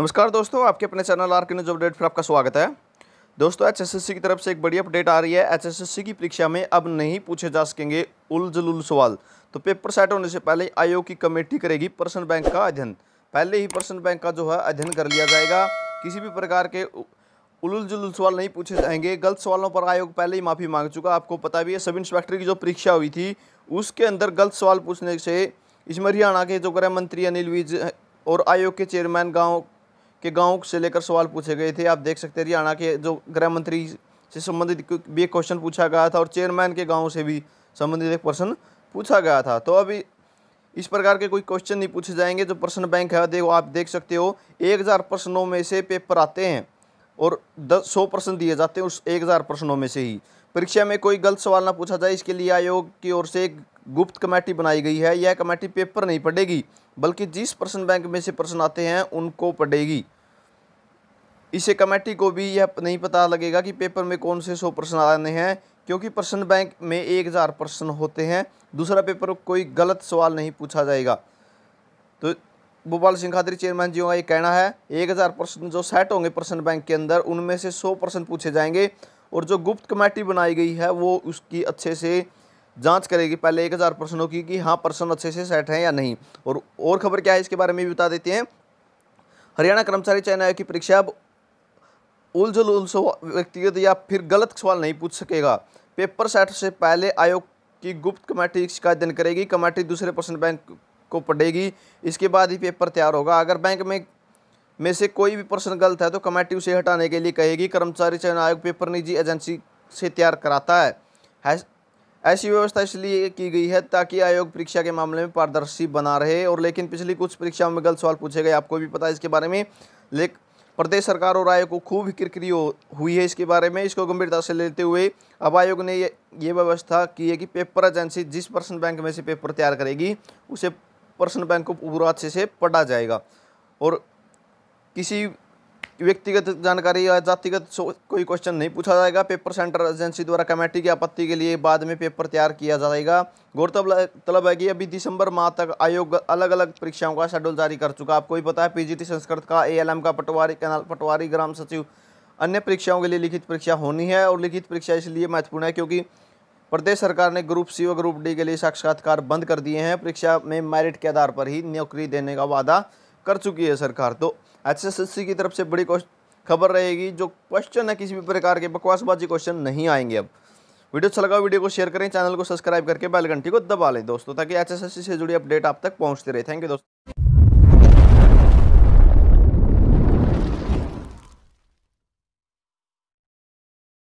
नमस्कार दोस्तों आपके अपने channel R K news update पर आपका स्वागत है दोस्तों एचएसएससी की तरफ से एक बड़ी अपडेट आ रही है एचएसएससी की परीक्षा में अब नहीं पूछे जा सकेंगे उलझुल सवाल तो पेपर सेट होने से पहले आयोग की कमेटी करेगी पर्सन बैंक का अध्ययन पहले ही पर्सन बैंक का जो है अध्ययन कर लिया जाएगा किसी भी प्रकार के उलझुल सवाल नहीं पूछे जाएंगे गलत सवालों पर आयोग पहले ही माफ़ी मांग चुका आपको पता भी है सब इंस्पेक्टर की जो परीक्षा हुई थी उसके अंदर गलत सवाल पूछने से इसमें हरियाणा के जो गृह मंत्री अनिल विज और आयोग के चेयरमैन गांव के गाँव से लेकर सवाल पूछे गए थे आप देख सकते हरियाणा के जो गृह मंत्री से संबंधित भी एक क्वेश्चन पूछा गया था और चेयरमैन के गाँव से भी संबंधित एक प्रश्न पूछा गया था तो अभी इस प्रकार के कोई क्वेश्चन नहीं पूछे जाएंगे जो प्रश्न बैंक है देखो आप देख सकते हो एक हज़ार प्रश्नों में से पेपर आते हैं और दस सौ प्रश्न दिए जाते हैं उस एक हज़ार प्रश्नों में से ही परीक्षा में कोई गलत सवाल ना पूछा जाए इसके लिए आयोग की ओर से एक गुप्त कमेटी बनाई गई है यह कमेटी पेपर नहीं पढ़ेगी बल्कि जिस पर्सन बैंक में से पर्सन आते हैं उनको पड़ेगी इसे कमेटी को भी यह नहीं पता लगेगा कि पेपर में कौन से सौ पर्सन आने हैं क्योंकि पर्सन बैंक में एक हज़ार पर्सन होते हैं दूसरा पेपर कोई गलत सवाल नहीं पूछा जाएगा तो भोपाल सिंह खादरी चेयरमैन जी का ये कहना है एक हज़ार पर्सन जो सेट होंगे पर्सन बैंक के अंदर उनमें से सौ पर्सन पूछे जाएंगे और जो गुप्त कमेटी बनाई गई है वो उसकी अच्छे से जांच करेगी पहले एक हज़ार प्रश्नों की कि हाँ प्रश्न अच्छे से सेट हैं या नहीं और और खबर क्या है इसके बारे में भी बता देते हैं हरियाणा कर्मचारी चयन आयोग की परीक्षा अब उलझुल उलझो व्यक्तिगत या फिर गलत सवाल नहीं पूछ सकेगा पेपर सेट से पहले आयोग की गुप्त कमेटी शिकायत दिन करेगी कमेटी दूसरे प्रश्न बैंक को पढ़ेगी इसके बाद ही पेपर तैयार होगा अगर बैंक में में से कोई भी प्रश्न गलत है तो कमेटी उसे हटाने के लिए कहेगी कर्मचारी चयन आयोग पेपर निजी एजेंसी से तैयार कराता है ऐसी व्यवस्था इसलिए की गई है ताकि आयोग परीक्षा के मामले में पारदर्शी बना रहे और लेकिन पिछली कुछ परीक्षाओं में गलत सवाल पूछे गए आपको भी पता है इसके बारे में लेकिन प्रदेश सरकार और आयोग को खूब किरकिरी हुई है इसके बारे में इसको गंभीरता से लेते हुए अब आयोग ने ये ये व्यवस्था की है कि पेपर एजेंसी जिस पर्सन बैंक में से पेपर तैयार करेगी उसे पर्सन बैंक को पूरा अच्छे से पढ़ा जाएगा और किसी व्यक्तिगत जानकारी या जातिगत कोई क्वेश्चन नहीं पूछा जाएगा पेपर सेंटर एजेंसी द्वारा कमेटी की आपत्ति के लिए बाद में पेपर तैयार किया जाएगा गौरतलब है कि अभी दिसंबर माह तक आयोग अलग अलग परीक्षाओं का शेड्यूल जारी कर चुका आपको ही पता है पी संस्कृत का ए का पटवारी कैनाल पटवारी ग्राम सचिव अन्य परीक्षाओं के लिए लिखित परीक्षा होनी है और लिखित परीक्षा इसलिए महत्वपूर्ण है क्योंकि प्रदेश सरकार ने ग्रुप सी और ग्रुप डी के लिए साक्षात्कार बंद कर दिए हैं परीक्षा में मेरिट के आधार पर ही नौकरी देने का वादा कर चुकी है सरकार तो एच की तरफ से बड़ी खबर रहेगी जो क्वेश्चन है किसी भी प्रकार के बकवासबाजी क्वेश्चन नहीं आएंगे अब वीडियो अच्छा लगा वीडियो को शेयर करें चैनल को सब्सक्राइब करके बेल घंटी को दबा लें दोस्तों ताकि एच से जुड़ी अपडेट आप तक पहुंचते रहे थैंक यू दोस्तों